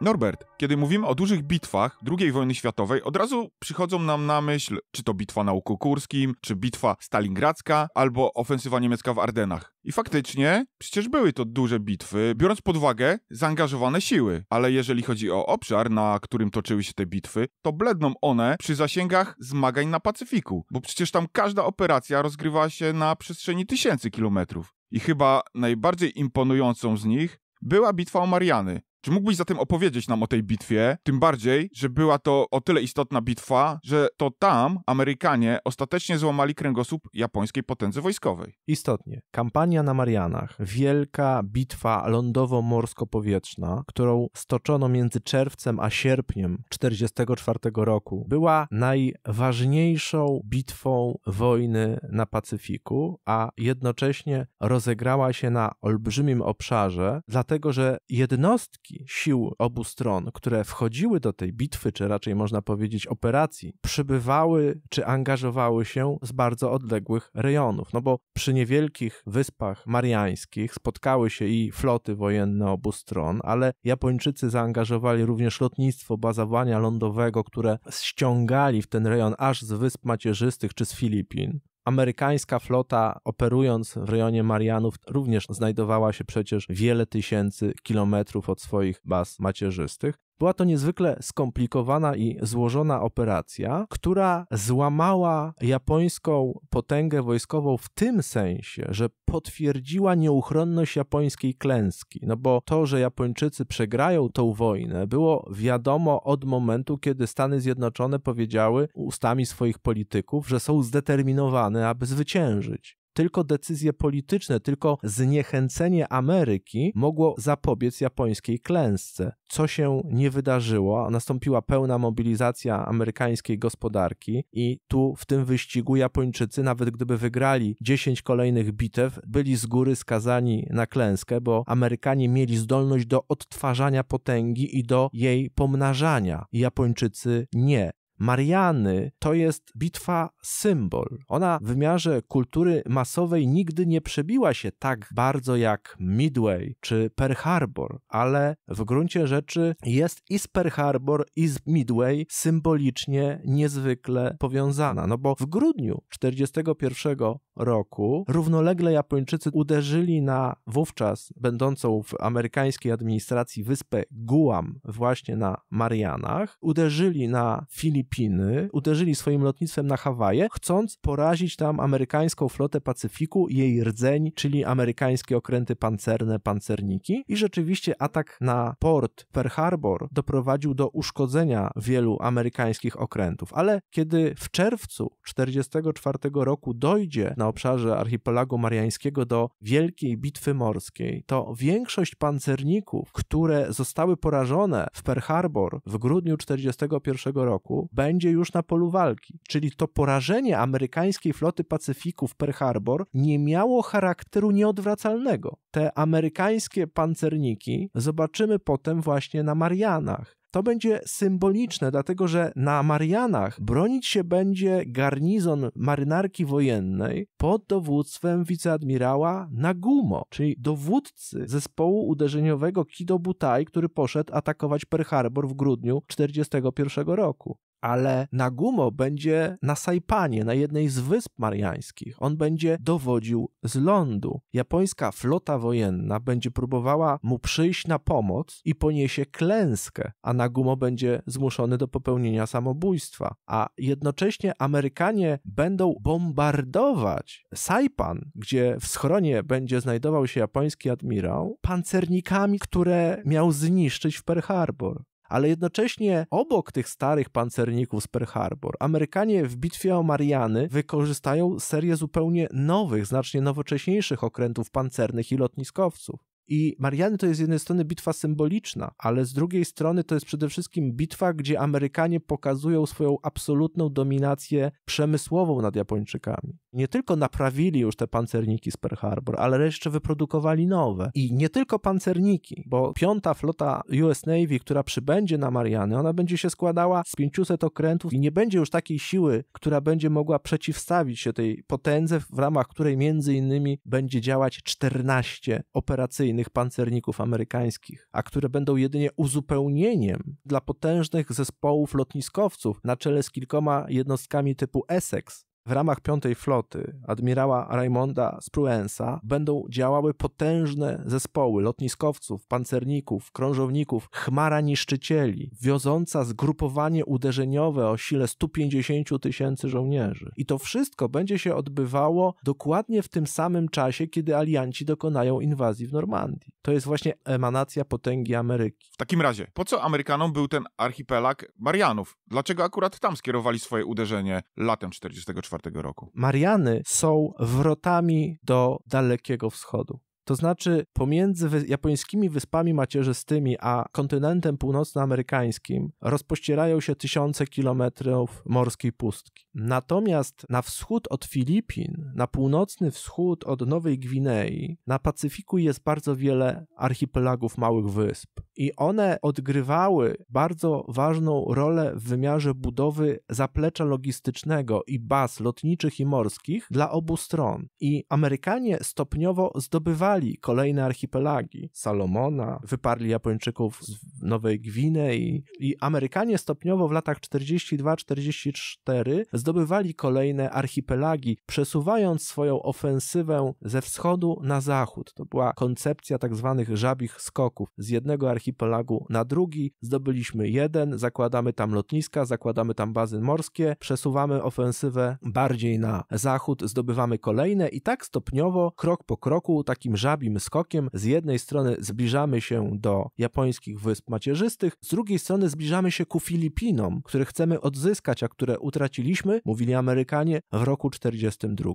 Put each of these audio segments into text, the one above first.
Norbert, kiedy mówimy o dużych bitwach II wojny światowej, od razu przychodzą nam na myśl, czy to bitwa na Ukukurskim, czy bitwa stalingradzka, albo ofensywa niemiecka w Ardenach. I faktycznie, przecież były to duże bitwy, biorąc pod uwagę zaangażowane siły, ale jeżeli chodzi o obszar, na którym toczyły się te bitwy, to bledną one przy zasięgach zmagań na Pacyfiku, bo przecież tam każda operacja rozgrywała się na przestrzeni tysięcy kilometrów. I chyba najbardziej imponującą z nich była bitwa o Mariany, czy mógłbyś zatem opowiedzieć nam o tej bitwie? Tym bardziej, że była to o tyle istotna bitwa, że to tam Amerykanie ostatecznie złamali kręgosłup japońskiej potędze wojskowej. Istotnie. Kampania na Marianach, wielka bitwa lądowo-morsko-powietrzna, którą stoczono między czerwcem a sierpniem 1944 roku, była najważniejszą bitwą wojny na Pacyfiku, a jednocześnie rozegrała się na olbrzymim obszarze, dlatego że jednostki, sił obu stron, które wchodziły do tej bitwy, czy raczej można powiedzieć operacji, przybywały czy angażowały się z bardzo odległych rejonów. No bo przy niewielkich wyspach mariańskich spotkały się i floty wojenne obu stron, ale Japończycy zaangażowali również lotnictwo bazowania lądowego, które ściągali w ten rejon aż z wysp macierzystych czy z Filipin. Amerykańska flota operując w rejonie Marianów również znajdowała się przecież wiele tysięcy kilometrów od swoich baz macierzystych. Była to niezwykle skomplikowana i złożona operacja, która złamała japońską potęgę wojskową w tym sensie, że potwierdziła nieuchronność japońskiej klęski. No bo to, że Japończycy przegrają tą wojnę, było wiadomo od momentu, kiedy Stany Zjednoczone powiedziały ustami swoich polityków, że są zdeterminowane, aby zwyciężyć tylko decyzje polityczne, tylko zniechęcenie Ameryki mogło zapobiec japońskiej klęsce. Co się nie wydarzyło, nastąpiła pełna mobilizacja amerykańskiej gospodarki i tu w tym wyścigu Japończycy, nawet gdyby wygrali 10 kolejnych bitew, byli z góry skazani na klęskę, bo Amerykanie mieli zdolność do odtwarzania potęgi i do jej pomnażania. Japończycy nie. Mariany to jest bitwa symbol. Ona w wymiarze kultury masowej nigdy nie przebiła się tak bardzo jak Midway czy Pearl Harbor, ale w gruncie rzeczy jest i z Pearl Harbor i z Midway symbolicznie niezwykle powiązana. No bo w grudniu 1941 roku równolegle Japończycy uderzyli na wówczas będącą w amerykańskiej administracji wyspę Guam, właśnie na Marianach, uderzyli na Filipiny, Filipiny uderzyli swoim lotnictwem na Hawaje, chcąc porazić tam amerykańską flotę Pacyfiku, jej rdzeń, czyli amerykańskie okręty pancerne, pancerniki. I rzeczywiście atak na port Pearl Harbor doprowadził do uszkodzenia wielu amerykańskich okrętów. Ale kiedy w czerwcu 1944 roku dojdzie na obszarze archipelagu mariańskiego do wielkiej bitwy morskiej, to większość pancerników, które zostały porażone w Pearl Harbor w grudniu 1941 roku, będzie już na polu walki. Czyli to porażenie amerykańskiej floty Pacyfiku w Pearl Harbor nie miało charakteru nieodwracalnego. Te amerykańskie pancerniki zobaczymy potem właśnie na Marianach. To będzie symboliczne, dlatego że na Marianach bronić się będzie garnizon marynarki wojennej pod dowództwem wiceadmirała Nagumo, czyli dowódcy zespołu uderzeniowego Kido Butai, który poszedł atakować Pearl Harbor w grudniu 1941 roku ale Nagumo będzie na Sajpanie, na jednej z wysp mariańskich. On będzie dowodził z lądu. Japońska flota wojenna będzie próbowała mu przyjść na pomoc i poniesie klęskę, a Nagumo będzie zmuszony do popełnienia samobójstwa. A jednocześnie Amerykanie będą bombardować Saipan, gdzie w schronie będzie znajdował się japoński admirał, pancernikami, które miał zniszczyć w Pearl Harbor ale jednocześnie obok tych starych pancerników z Pearl Harbor, Amerykanie w bitwie o Mariany wykorzystają serię zupełnie nowych, znacznie nowocześniejszych okrętów pancernych i lotniskowców. I Mariany to jest z jednej strony bitwa symboliczna, ale z drugiej strony to jest przede wszystkim bitwa, gdzie Amerykanie pokazują swoją absolutną dominację przemysłową nad Japończykami nie tylko naprawili już te pancerniki z Pearl Harbor, ale jeszcze wyprodukowali nowe. I nie tylko pancerniki, bo piąta flota US Navy, która przybędzie na Mariany, ona będzie się składała z 500 okrętów i nie będzie już takiej siły, która będzie mogła przeciwstawić się tej potędze, w ramach której między innymi będzie działać 14 operacyjnych pancerników amerykańskich, a które będą jedynie uzupełnieniem dla potężnych zespołów lotniskowców na czele z kilkoma jednostkami typu Essex, w ramach piątej floty admirała Raymonda Spruensa będą działały potężne zespoły lotniskowców, pancerników, krążowników, chmara niszczycieli, wioząca zgrupowanie uderzeniowe o sile 150 tysięcy żołnierzy. I to wszystko będzie się odbywało dokładnie w tym samym czasie, kiedy alianci dokonają inwazji w Normandii. To jest właśnie emanacja potęgi Ameryki. W takim razie, po co Amerykanom był ten archipelag Marianów? Dlaczego akurat tam skierowali swoje uderzenie latem 1944? 1944 roku. Mariany są wrotami do Dalekiego Wschodu. To znaczy, pomiędzy japońskimi wyspami macierzystymi a kontynentem północnoamerykańskim rozpościerają się tysiące kilometrów morskiej pustki. Natomiast na wschód od Filipin, na północny wschód od Nowej Gwinei, na Pacyfiku jest bardzo wiele archipelagów małych wysp. I one odgrywały bardzo ważną rolę w wymiarze budowy zaplecza logistycznego i baz lotniczych i morskich dla obu stron. I Amerykanie stopniowo zdobywali kolejne archipelagi, Salomona, wyparli Japończyków z Nowej Gwinei i Amerykanie stopniowo w latach 42-44 zdobywali kolejne archipelagi, przesuwając swoją ofensywę ze wschodu na zachód. To była koncepcja tak zwanych żabich skoków. Z jednego archipelagu na drugi zdobyliśmy jeden, zakładamy tam lotniska, zakładamy tam bazy morskie, przesuwamy ofensywę bardziej na zachód, zdobywamy kolejne i tak stopniowo, krok po kroku, takim żabim skokiem z jednej strony zbliżamy się do japońskich wysp macierzystych, z drugiej strony zbliżamy się ku Filipinom, które chcemy odzyskać, a które utraciliśmy, mówili Amerykanie, w roku 1942.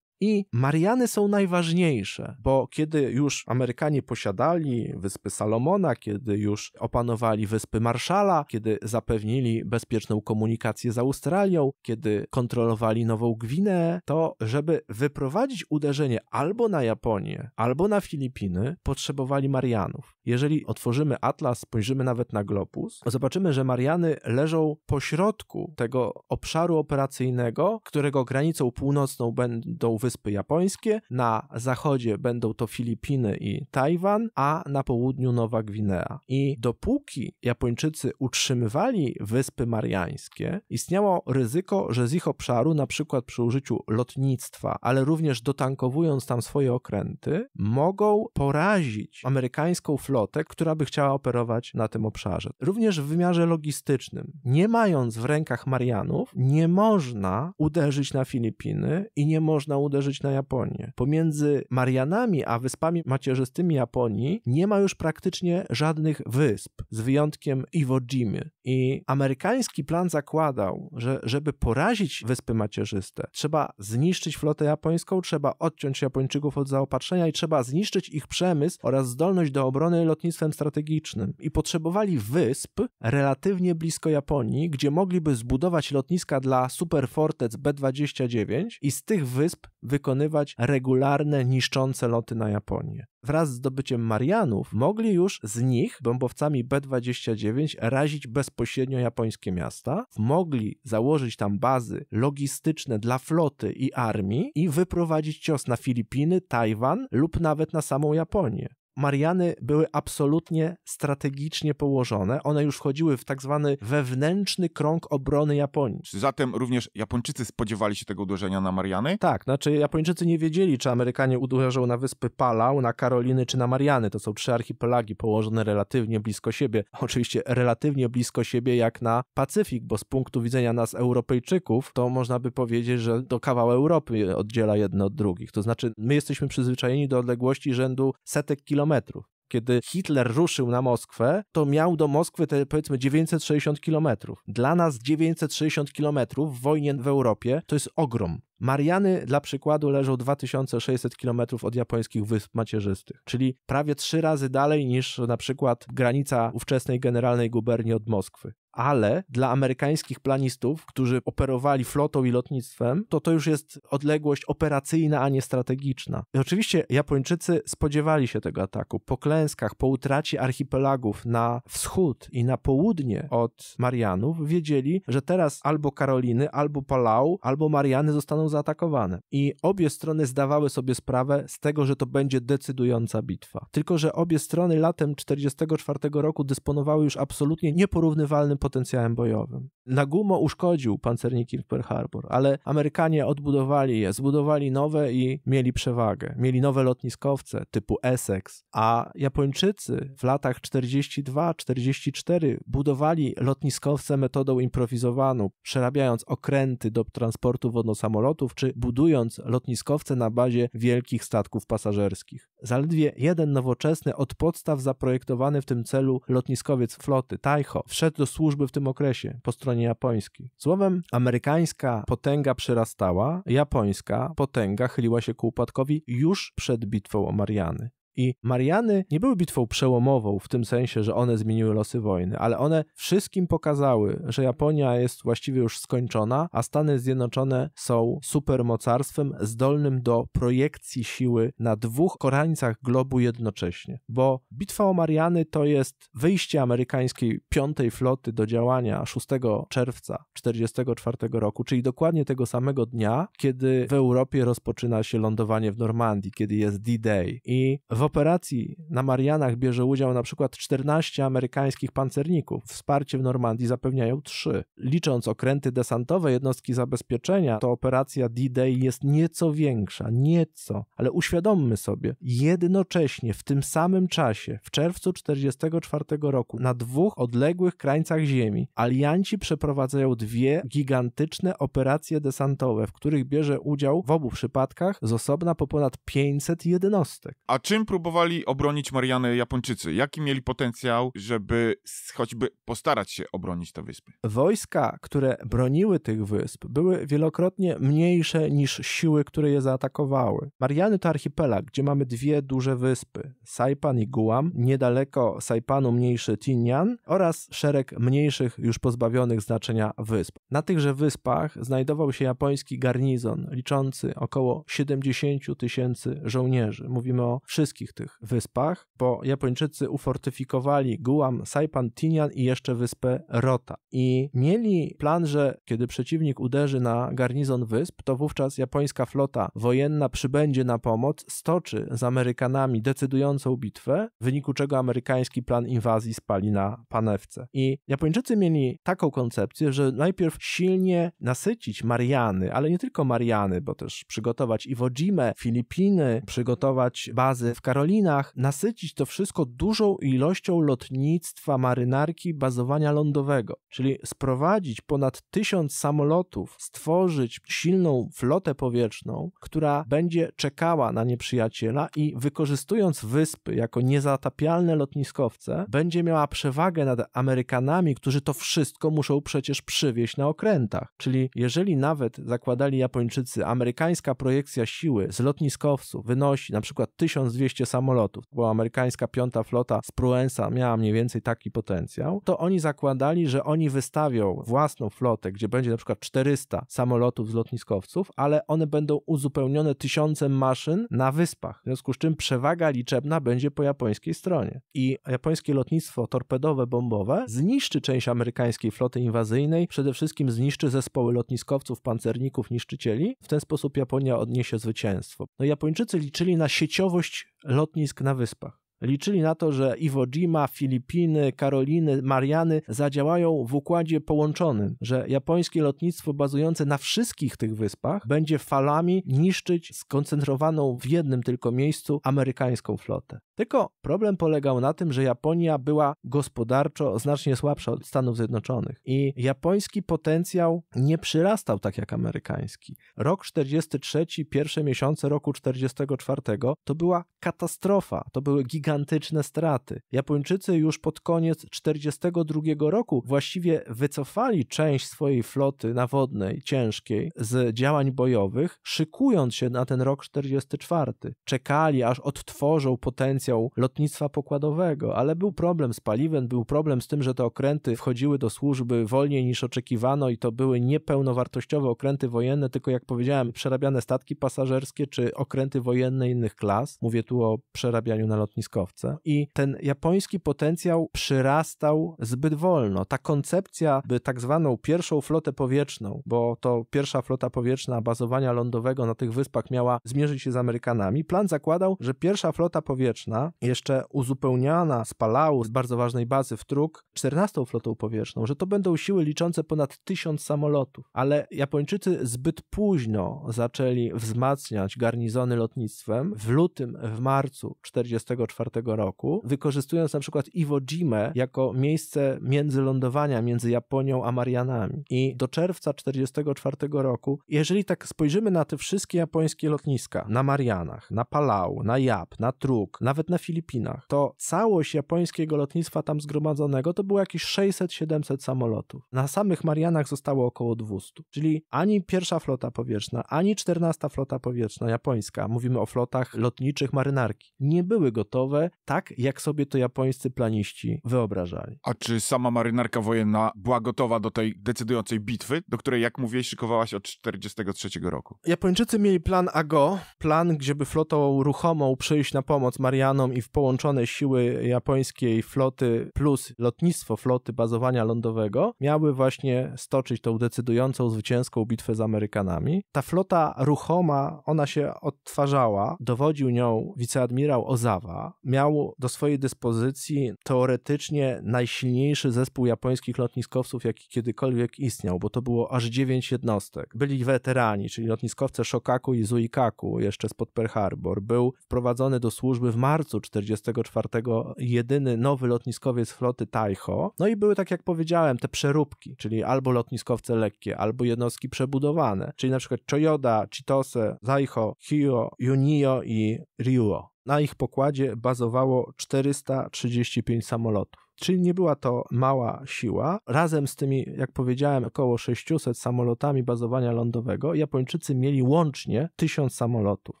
I Mariany są najważniejsze, bo kiedy już Amerykanie posiadali wyspy Salomona, kiedy już opanowali wyspy Marszala, kiedy zapewnili bezpieczną komunikację z Australią, kiedy kontrolowali Nową Gwineę, to żeby wyprowadzić uderzenie albo na Japonię, albo na Filipiny, potrzebowali Marianów jeżeli otworzymy atlas, spojrzymy nawet na globus, zobaczymy, że Mariany leżą pośrodku tego obszaru operacyjnego, którego granicą północną będą Wyspy Japońskie, na zachodzie będą to Filipiny i Tajwan, a na południu Nowa Gwinea. I dopóki Japończycy utrzymywali Wyspy Mariańskie, istniało ryzyko, że z ich obszaru, na przykład przy użyciu lotnictwa, ale również dotankowując tam swoje okręty, mogą porazić amerykańską flotę która by chciała operować na tym obszarze. Również w wymiarze logistycznym, nie mając w rękach Marianów, nie można uderzyć na Filipiny i nie można uderzyć na Japonię. Pomiędzy Marianami a wyspami macierzystymi Japonii nie ma już praktycznie żadnych wysp, z wyjątkiem Iwo Jimy. I amerykański plan zakładał, że żeby porazić wyspy macierzyste, trzeba zniszczyć flotę japońską, trzeba odciąć Japończyków od zaopatrzenia i trzeba zniszczyć ich przemysł oraz zdolność do obrony lotnictwem strategicznym i potrzebowali wysp relatywnie blisko Japonii, gdzie mogliby zbudować lotniska dla superfortec B-29 i z tych wysp wykonywać regularne, niszczące loty na Japonię. Wraz z zdobyciem Marianów mogli już z nich bombowcami B-29 razić bezpośrednio japońskie miasta, mogli założyć tam bazy logistyczne dla floty i armii i wyprowadzić cios na Filipiny, Tajwan lub nawet na samą Japonię. Mariany były absolutnie strategicznie położone. One już wchodziły w tak zwany wewnętrzny krąg obrony Japonii. Zatem również Japończycy spodziewali się tego uderzenia na Mariany? Tak, znaczy Japończycy nie wiedzieli, czy Amerykanie uderzą na wyspy Palau, na Karoliny czy na Mariany. To są trzy archipelagi położone relatywnie blisko siebie. Oczywiście relatywnie blisko siebie jak na Pacyfik, bo z punktu widzenia nas Europejczyków, to można by powiedzieć, że to kawał Europy oddziela jedno od drugich. To znaczy my jesteśmy przyzwyczajeni do odległości rzędu setek kilometrów kilometrów. Kiedy Hitler ruszył na Moskwę, to miał do Moskwy te powiedzmy 960 kilometrów. Dla nas 960 kilometrów w wojnie w Europie to jest ogrom. Mariany dla przykładu leżą 2600 km od japońskich wysp macierzystych, czyli prawie trzy razy dalej niż na przykład granica ówczesnej generalnej guberni od Moskwy ale dla amerykańskich planistów, którzy operowali flotą i lotnictwem, to to już jest odległość operacyjna, a nie strategiczna. I oczywiście Japończycy spodziewali się tego ataku. Po klęskach, po utracie archipelagów na wschód i na południe od Marianów wiedzieli, że teraz albo Karoliny, albo Palau, albo Mariany zostaną zaatakowane. I obie strony zdawały sobie sprawę z tego, że to będzie decydująca bitwa. Tylko, że obie strony latem 1944 roku dysponowały już absolutnie nieporównywalnym potencjałem potencjałem bojowym. Nagumo uszkodził pancerniki w Pearl Harbor, ale Amerykanie odbudowali je, zbudowali nowe i mieli przewagę. Mieli nowe lotniskowce typu Essex, a Japończycy w latach 42-44 budowali lotniskowce metodą improwizowaną, przerabiając okręty do transportu wodno-samolotów, czy budując lotniskowce na bazie wielkich statków pasażerskich. Zaledwie jeden nowoczesny, od podstaw zaprojektowany w tym celu lotniskowiec floty, Taiho, wszedł do służby służby w tym okresie po stronie japońskiej. Słowem, amerykańska potęga przyrastała, japońska potęga chyliła się ku upadkowi już przed bitwą o Mariany i Mariany nie były bitwą przełomową w tym sensie, że one zmieniły losy wojny, ale one wszystkim pokazały, że Japonia jest właściwie już skończona, a Stany Zjednoczone są supermocarstwem zdolnym do projekcji siły na dwóch korańcach globu jednocześnie. Bo bitwa o Mariany to jest wyjście amerykańskiej piątej floty do działania 6 czerwca 1944 roku, czyli dokładnie tego samego dnia, kiedy w Europie rozpoczyna się lądowanie w Normandii, kiedy jest D-Day. I w operacji na Marianach bierze udział na przykład 14 amerykańskich pancerników. Wsparcie w Normandii zapewniają 3. Licząc okręty desantowe jednostki zabezpieczenia, to operacja D-Day jest nieco większa, nieco, ale uświadommy sobie, jednocześnie w tym samym czasie, w czerwcu 1944 roku, na dwóch odległych krańcach ziemi, alianci przeprowadzają dwie gigantyczne operacje desantowe, w których bierze udział w obu przypadkach z osobna po ponad 500 jednostek. A czym prób próbowali obronić Mariany Japończycy? Jaki mieli potencjał, żeby choćby postarać się obronić te wyspy? Wojska, które broniły tych wysp, były wielokrotnie mniejsze niż siły, które je zaatakowały. Mariany to archipelag, gdzie mamy dwie duże wyspy: Saipan i Guam, niedaleko Saipanu mniejszy Tinian oraz szereg mniejszych, już pozbawionych znaczenia wysp. Na tychże wyspach znajdował się japoński garnizon liczący około 70 tysięcy żołnierzy. Mówimy o wszystkich tych wyspach, bo Japończycy ufortyfikowali Guam, Saipan, Tinian i jeszcze wyspę Rota. I mieli plan, że kiedy przeciwnik uderzy na garnizon wysp, to wówczas japońska flota wojenna przybędzie na pomoc, stoczy z Amerykanami decydującą bitwę, w wyniku czego amerykański plan inwazji spali na panewce. I Japończycy mieli taką koncepcję, że najpierw silnie nasycić Mariany, ale nie tylko Mariany, bo też przygotować Iwo Jime, Filipiny, przygotować bazy w Karolinach, nasycić to wszystko dużą ilością lotnictwa, marynarki, bazowania lądowego, czyli sprowadzić ponad tysiąc samolotów, stworzyć silną flotę powietrzną, która będzie czekała na nieprzyjaciela i wykorzystując wyspy jako niezatapialne lotniskowce, będzie miała przewagę nad Amerykanami, którzy to wszystko muszą przecież przywieźć na okrętach. Czyli jeżeli nawet zakładali Japończycy, amerykańska projekcja siły z lotniskowców wynosi na przykład 1200 200 samolotów, bo amerykańska piąta flota z Pruensa miała mniej więcej taki potencjał, to oni zakładali, że oni wystawią własną flotę, gdzie będzie na przykład 400 samolotów z lotniskowców, ale one będą uzupełnione tysiącem maszyn na wyspach. W związku z czym przewaga liczebna będzie po japońskiej stronie. I japońskie lotnictwo torpedowe, bombowe zniszczy część amerykańskiej floty inwazyjnej, przede wszystkim zniszczy zespoły lotniskowców, pancerników, niszczycieli. W ten sposób Japonia odniesie zwycięstwo. No Japończycy liczyli na sieciowość lotnisk na wyspach. Liczyli na to, że Iwo Jima, Filipiny, Karoliny, Mariany zadziałają w układzie połączonym, że japońskie lotnictwo bazujące na wszystkich tych wyspach będzie falami niszczyć skoncentrowaną w jednym tylko miejscu amerykańską flotę. Tylko problem polegał na tym, że Japonia była gospodarczo znacznie słabsza od Stanów Zjednoczonych i japoński potencjał nie przyrastał tak jak amerykański. Rok 43, pierwsze miesiące roku 44 to była katastrofa, to były gigantyczne gigantyczne straty. Japończycy już pod koniec 1942 roku właściwie wycofali część swojej floty nawodnej ciężkiej z działań bojowych, szykując się na ten rok 44. Czekali, aż odtworzą potencjał lotnictwa pokładowego, ale był problem z paliwem, był problem z tym, że te okręty wchodziły do służby wolniej niż oczekiwano i to były niepełnowartościowe okręty wojenne, tylko jak powiedziałem, przerabiane statki pasażerskie czy okręty wojenne innych klas. Mówię tu o przerabianiu na lotnisko i ten japoński potencjał przyrastał zbyt wolno. Ta koncepcja, by tak zwaną pierwszą flotę powietrzną, bo to pierwsza flota powietrzna bazowania lądowego na tych wyspach miała zmierzyć się z Amerykanami, plan zakładał, że pierwsza flota powietrzna, jeszcze uzupełniana z Palau, z bardzo ważnej bazy w Truk, 14 flotą powietrzną, że to będą siły liczące ponad tysiąc samolotów, ale Japończycy zbyt późno zaczęli wzmacniać garnizony lotnictwem. W lutym, w marcu 44 roku, wykorzystując na przykład Iwo Jime jako miejsce międzylądowania między Japonią a Marianami. I do czerwca 1944 roku, jeżeli tak spojrzymy na te wszystkie japońskie lotniska, na Marianach, na Palau, na Jap, na Truk, nawet na Filipinach, to całość japońskiego lotnictwa tam zgromadzonego to było jakieś 600-700 samolotów. Na samych Marianach zostało około 200. Czyli ani pierwsza flota powietrzna, ani 14 flota powietrzna japońska, mówimy o flotach lotniczych marynarki, nie były gotowe wojskowe, tak jak sobie to japońscy planiści wyobrażali. A czy sama marynarka wojenna była gotowa do tej decydującej bitwy, do której, jak mówię, szykowała się od 1943 roku? Japończycy mieli plan AGO, plan, gdzieby flotą ruchomą przyjść na pomoc Marianom i w połączone siły japońskiej floty plus lotnictwo floty bazowania lądowego miały właśnie stoczyć tą decydującą, zwycięską bitwę z Amerykanami. Ta flota ruchoma, ona się odtwarzała, dowodził nią wiceadmirał Ozawa miał do swojej dyspozycji teoretycznie najsilniejszy zespół japońskich lotniskowców, jaki kiedykolwiek istniał, bo to było aż dziewięć jednostek. Byli weterani, czyli lotniskowce Shokaku i Zuikaku jeszcze spod Pearl Harbor. Był wprowadzony do służby w marcu 1944 jedyny nowy lotniskowiec floty Taiho. No i były, tak jak powiedziałem, te przeróbki, czyli albo lotniskowce lekkie, albo jednostki przebudowane, czyli na przykład Choyoda, Chitose, Zaiho, Hiyo, Junio i Ryuo. Na ich pokładzie bazowało 435 samolotów. Czyli nie była to mała siła. Razem z tymi, jak powiedziałem, około 600 samolotami bazowania lądowego, Japończycy mieli łącznie 1000 samolotów.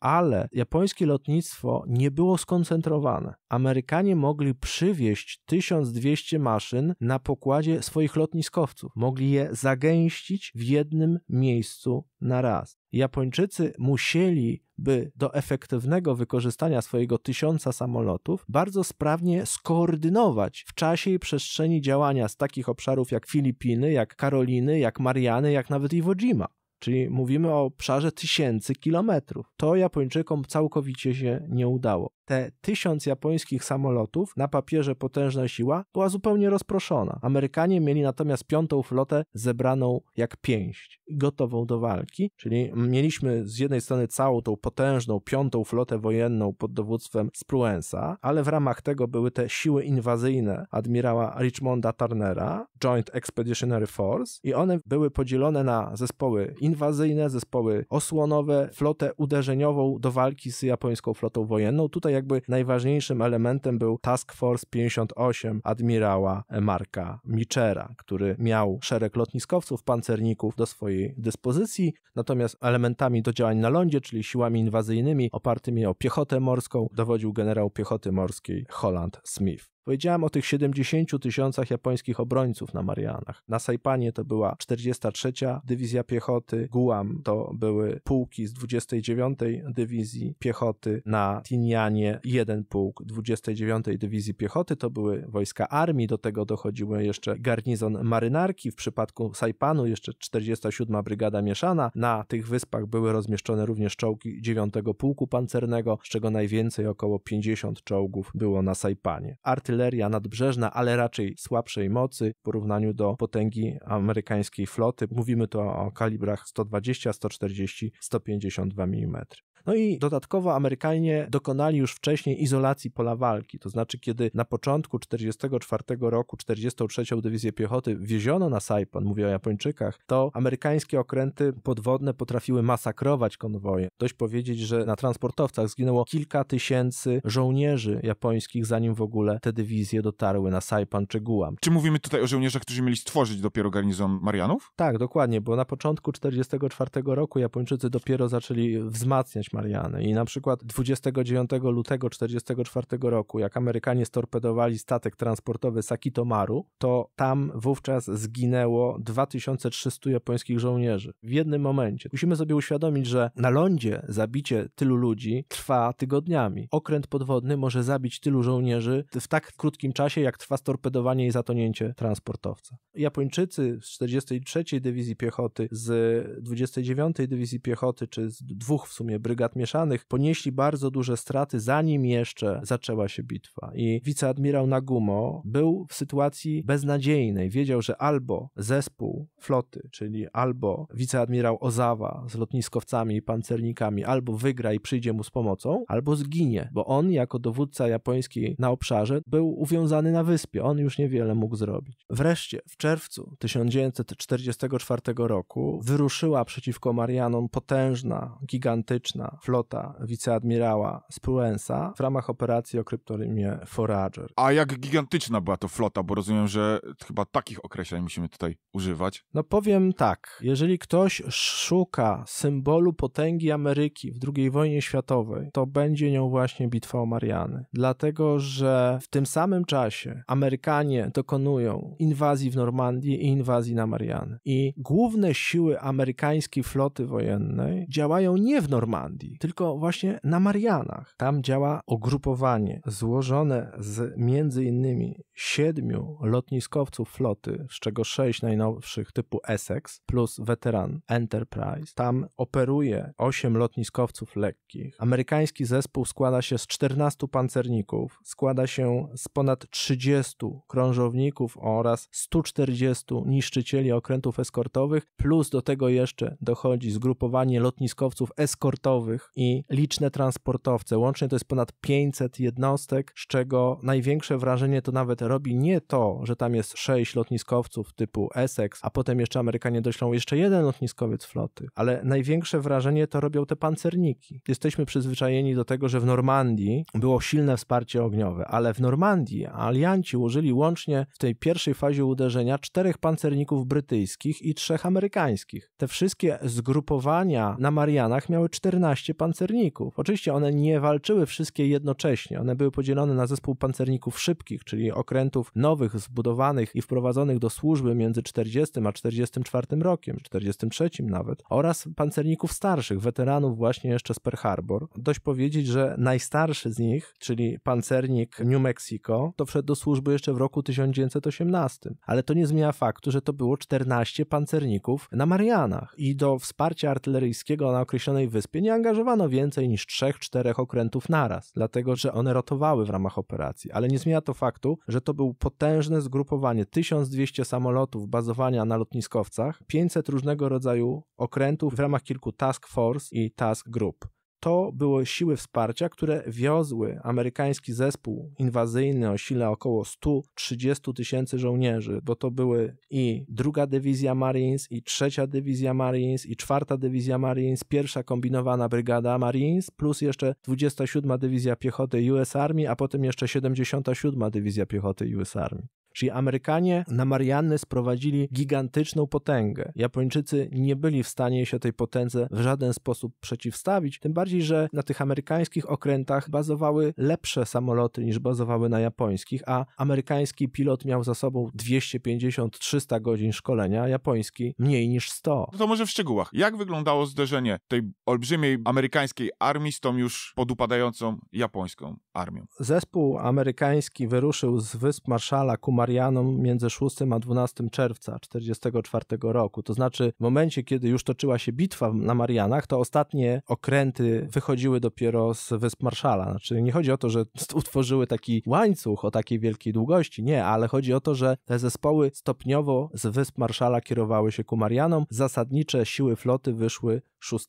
Ale japońskie lotnictwo nie było skoncentrowane. Amerykanie mogli przywieźć 1200 maszyn na pokładzie swoich lotniskowców. Mogli je zagęścić w jednym miejscu na raz. Japończycy musieli by do efektywnego wykorzystania swojego tysiąca samolotów bardzo sprawnie skoordynować w czasie i przestrzeni działania z takich obszarów jak Filipiny, jak Karoliny, jak Mariany, jak nawet Iwo Jima czyli mówimy o obszarze tysięcy kilometrów. To Japończykom całkowicie się nie udało. Te tysiąc japońskich samolotów, na papierze potężna siła, była zupełnie rozproszona. Amerykanie mieli natomiast piątą flotę zebraną jak pięść, gotową do walki, czyli mieliśmy z jednej strony całą tą potężną piątą flotę wojenną pod dowództwem Spruensa, ale w ramach tego były te siły inwazyjne admirała Richmonda Turnera, Joint Expeditionary Force i one były podzielone na zespoły inwazyjne, zespoły osłonowe, flotę uderzeniową do walki z japońską flotą wojenną. Tutaj jakby najważniejszym elementem był Task Force 58 admirała Marka Michera, który miał szereg lotniskowców, pancerników do swojej dyspozycji, natomiast elementami do działań na lądzie, czyli siłami inwazyjnymi opartymi o piechotę morską, dowodził generał piechoty morskiej Holland Smith. Powiedziałem o tych 70 tysiącach japońskich obrońców na Marianach. Na Saipanie to była 43. Dywizja Piechoty, Guam to były pułki z 29. Dywizji Piechoty, na Tinianie jeden pułk 29. Dywizji Piechoty to były wojska armii, do tego dochodziły jeszcze garnizon marynarki, w przypadku Saipanu jeszcze 47. Brygada Mieszana. Na tych wyspach były rozmieszczone również czołgi 9. Pułku Pancernego, z czego najwięcej, około 50 czołgów, było na Saipanie. Artyl artyleria nadbrzeżna, ale raczej słabszej mocy w porównaniu do potęgi amerykańskiej floty. Mówimy tu o kalibrach 120, 140, 152 mm. No i dodatkowo Amerykanie dokonali już wcześniej izolacji pola walki, to znaczy kiedy na początku 1944 roku 43. Dywizję Piechoty wieziono na Saipan, mówię o Japończykach, to amerykańskie okręty podwodne potrafiły masakrować konwoje. Dość powiedzieć, że na transportowcach zginęło kilka tysięcy żołnierzy japońskich, zanim w ogóle te dywizje dotarły na Saipan czy Guam. Czy mówimy tutaj o żołnierzach, którzy mieli stworzyć dopiero garnizon Marianów? Tak, dokładnie, bo na początku 44 roku Japończycy dopiero zaczęli wzmacniać pamięć Mariany. I na przykład 29 lutego 1944 roku, jak Amerykanie storpedowali statek transportowy Sakito Maru, to tam wówczas zginęło 2300 japońskich żołnierzy w jednym momencie. Musimy sobie uświadomić, że na lądzie zabicie tylu ludzi trwa tygodniami. Okręt podwodny może zabić tylu żołnierzy w tak krótkim czasie, jak trwa storpedowanie i zatonięcie transportowca. Japończycy z 43 Dywizji Piechoty, z 29 Dywizji Piechoty, czy z dwóch w sumie brygad, brygad mieszanych ponieśli bardzo duże straty, zanim jeszcze zaczęła się bitwa. I wiceadmirał Nagumo był w sytuacji beznadziejnej. Wiedział, że albo zespół floty, czyli albo wiceadmirał Ozawa z lotniskowcami i pancernikami, albo wygra i przyjdzie mu z pomocą, albo zginie, bo on jako dowódca japoński na obszarze był uwiązany na wyspie. On już niewiele mógł zrobić. Wreszcie w czerwcu 1944 roku wyruszyła przeciwko Marianom potężna, gigantyczna flota wiceadmirała Spruensa w ramach operacji o kryptonimie Forager. A jak gigantyczna była to flota, bo rozumiem, że chyba takich określeń musimy tutaj używać. No powiem tak, jeżeli ktoś szuka symbolu potęgi Ameryki w II wojnie światowej, to będzie nią właśnie bitwa o Mariany. Dlatego, że w tym samym czasie Amerykanie dokonują inwazji w Normandii i inwazji na Mariany. I główne siły amerykańskiej floty wojennej działają nie w Normandii, Irlandii, tylko właśnie na Marianach. Tam działa ogrupowanie złożone z między innymi siedmiu lotniskowców floty, z czego sześć najnowszych typu Essex plus weteran Enterprise. Tam operuje osiem lotniskowców lekkich. Amerykański zespół składa się z 14 pancerników, składa się z ponad 30 krążowników oraz 140 niszczycieli okrętów eskortowych, plus do tego jeszcze dochodzi zgrupowanie lotniskowców eskortowych i liczne transportowce. Łącznie to jest ponad 500 jednostek, z czego największe wrażenie to nawet robi nie to, że tam jest 6 lotniskowców typu Essex, a potem jeszcze Amerykanie doślą jeszcze jeden lotniskowiec floty, ale największe wrażenie to robią te pancerniki. Jesteśmy przyzwyczajeni do tego, że w Normandii było silne wsparcie ogniowe, ale w Normandii alianci ułożyli łącznie w tej pierwszej fazie uderzenia czterech pancerników brytyjskich i trzech amerykańskich. Te wszystkie zgrupowania na Marianach miały 14 12 pancerników. Oczywiście one nie walczyły wszystkie jednocześnie, one były podzielone na zespół pancerników szybkich, czyli okrętów nowych, zbudowanych i wprowadzonych do służby między 40 a 44 rokiem, 43 nawet, oraz pancerników starszych, weteranów właśnie jeszcze z Pearl Harbor. Dość powiedzieć, że najstarszy z nich, czyli pancernik New Mexico, to wszedł do służby jeszcze w roku 1918, ale to nie zmienia faktu, że to było 14 pancerników na Marianach i do wsparcia artyleryjskiego na określonej wyspie nie angażowano więcej niż 3-4 okrętów naraz, dlatego że one rotowały w ramach operacji, ale nie zmienia to faktu, że to był potężne zgrupowanie 1200 samolotów bazowania na lotniskowcach, 500 różnego rodzaju okrętów w ramach kilku task force i task group to były siły wsparcia, które wiozły amerykański zespół inwazyjny o sile około 130 tysięcy żołnierzy, bo to były i druga dywizja Marines, i trzecia dywizja Marines, i czwarta dywizja Marines, pierwsza kombinowana brygada Marines, plus jeszcze 27 dywizja piechoty US Army, a potem jeszcze 77 dywizja piechoty US Army. Czyli Amerykanie na Marianny sprowadzili gigantyczną potęgę. Japończycy nie byli w stanie się tej potędze w żaden sposób przeciwstawić, tym bardziej, że na tych amerykańskich okrętach bazowały lepsze samoloty niż bazowały na japońskich, a amerykański pilot miał za sobą 250-300 godzin szkolenia, japoński mniej niż 100. No to może w szczegółach. Jak wyglądało zderzenie tej olbrzymiej amerykańskiej armii z tą już podupadającą japońską armią? Zespół amerykański wyruszył z wysp Marszala Kumar Marianą między 6 a 12 czerwca 1944 roku. To znaczy, w momencie, kiedy już toczyła się bitwa na Marianach, to ostatnie okręty wychodziły dopiero z Wysp Marszala. Znaczy, nie chodzi o to, że utworzyły taki łańcuch o takiej wielkiej długości, nie, ale chodzi o to, że te zespoły stopniowo z Wysp Marszala kierowały się ku Marianom. Zasadnicze siły floty wyszły 6